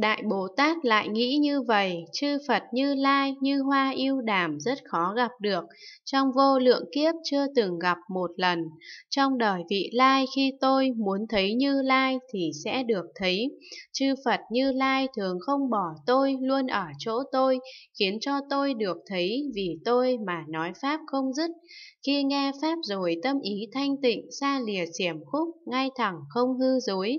Đại Bồ Tát lại nghĩ như vậy, chư Phật như Lai, như Hoa yêu đàm rất khó gặp được, trong vô lượng kiếp chưa từng gặp một lần. Trong đời vị Lai khi tôi muốn thấy như Lai thì sẽ được thấy. Chư Phật như Lai thường không bỏ tôi, luôn ở chỗ tôi, khiến cho tôi được thấy vì tôi mà nói Pháp không dứt. Khi nghe Pháp rồi tâm ý thanh tịnh, xa lìa xiểm khúc, ngay thẳng không hư dối.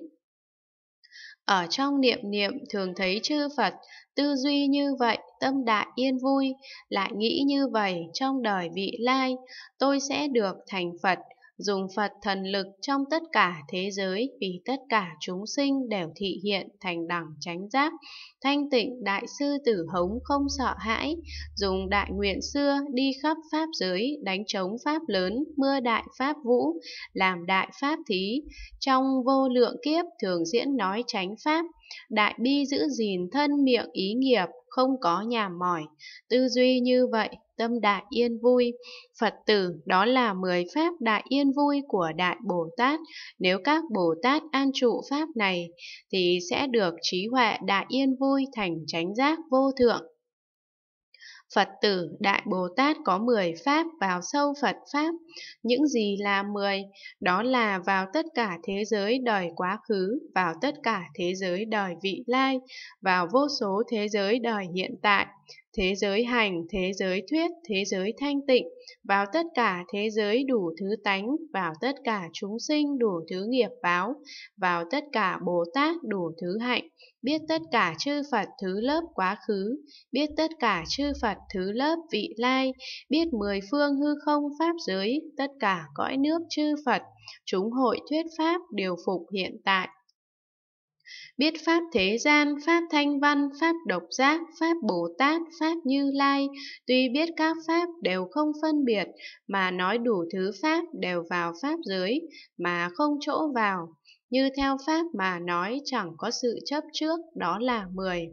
Ở trong niệm niệm thường thấy chư Phật, tư duy như vậy, tâm đại yên vui, lại nghĩ như vậy trong đời vị lai, tôi sẽ được thành Phật, dùng Phật thần lực trong tất cả thế giới vì tất cả chúng sinh đều thị hiện thành đẳng chánh giác, thanh tịnh đại sư tử hống không sợ hãi, dùng đại nguyện xưa đi khắp pháp giới, đánh chống pháp lớn, mưa đại pháp vũ, làm đại pháp thí, trong vô lượng kiếp thường diễn nói chánh pháp, đại bi giữ gìn thân miệng ý nghiệp, không có nhà mỏi. Tư duy như vậy, tâm đại yên vui. Phật tử đó là mười pháp đại yên vui của Đại Bồ Tát. Nếu các Bồ Tát an trụ pháp này, thì sẽ được trí huệ đại yên vui thành chánh giác vô thượng. Phật tử Đại Bồ Tát có 10 pháp vào sâu Phật Pháp. Những gì là 10? Đó là vào tất cả thế giới đời quá khứ, vào tất cả thế giới đời vị lai, vào vô số thế giới đời hiện tại, thế giới hành, thế giới thuyết, thế giới thanh tịnh, vào tất cả thế giới đủ thứ tánh, vào tất cả chúng sinh đủ thứ nghiệp báo, vào tất cả Bồ Tát đủ thứ hạnh, biết tất cả chư Phật thứ lớp quá khứ, biết tất cả chư Phật thứ lớp vị lai, biết mười phương hư không pháp giới, tất cả cõi nước chư Phật, chúng hội thuyết pháp điều phục hiện tại, Biết Pháp thế gian, Pháp thanh văn, Pháp độc giác, Pháp Bồ Tát, Pháp Như Lai, tuy biết các Pháp đều không phân biệt, mà nói đủ thứ Pháp đều vào Pháp giới, mà không chỗ vào như theo Pháp mà nói chẳng có sự chấp trước đó là 10.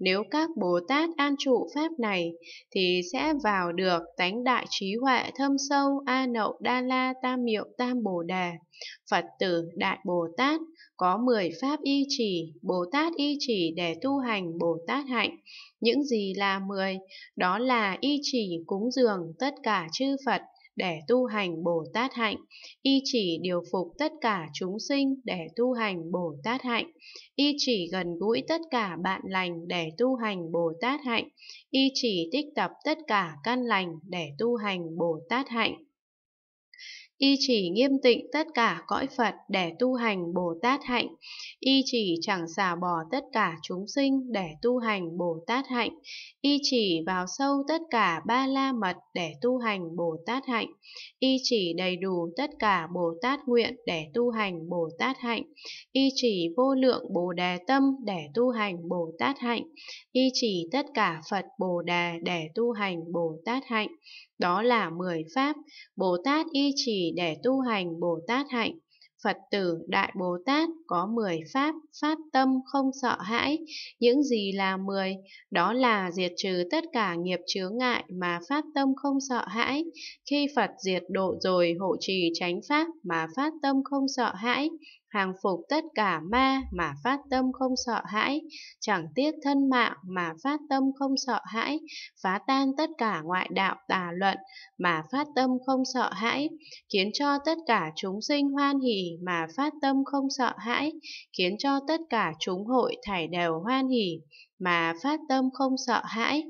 Nếu các Bồ Tát an trụ Pháp này thì sẽ vào được tánh đại trí huệ thâm sâu A Nậu Đa La Tam Miệu Tam Bồ Đề. Phật tử Đại Bồ Tát có 10 Pháp y chỉ, Bồ Tát y chỉ để tu hành Bồ Tát hạnh. Những gì là 10? Đó là y chỉ cúng dường tất cả chư Phật để tu hành Bồ Tát hạnh, y chỉ điều phục tất cả chúng sinh để tu hành Bồ Tát hạnh, y chỉ gần gũi tất cả bạn lành để tu hành Bồ Tát hạnh, y chỉ tích tập tất cả căn lành để tu hành Bồ Tát hạnh y chỉ nghiêm tịnh tất cả cõi Phật để tu hành Bồ Tát hạnh, y chỉ chẳng xả bỏ tất cả chúng sinh để tu hành Bồ Tát hạnh, y chỉ vào sâu tất cả ba la mật để tu hành Bồ Tát hạnh, y chỉ đầy đủ tất cả Bồ Tát nguyện để tu hành Bồ Tát hạnh, y chỉ vô lượng Bồ Đề tâm để tu hành Bồ Tát hạnh, y chỉ tất cả Phật Bồ Đề để tu hành Bồ Tát hạnh, đó là mười pháp, Bồ Tát y chỉ để tu hành Bồ Tát hạnh. Phật tử Đại Bồ Tát có 10 pháp, phát tâm không sợ hãi. Những gì là 10? Đó là diệt trừ tất cả nghiệp chướng ngại mà phát tâm không sợ hãi. Khi Phật diệt độ rồi hộ trì tránh pháp mà phát tâm không sợ hãi, hàng phục tất cả ma mà phát tâm không sợ hãi, chẳng tiếc thân mạng mà phát tâm không sợ hãi, phá tan tất cả ngoại đạo tà luận mà phát tâm không sợ hãi, khiến cho tất cả chúng sinh hoan hỷ mà phát tâm không sợ hãi, khiến cho tất cả chúng hội thảy đều hoan hỷ mà phát tâm không sợ hãi.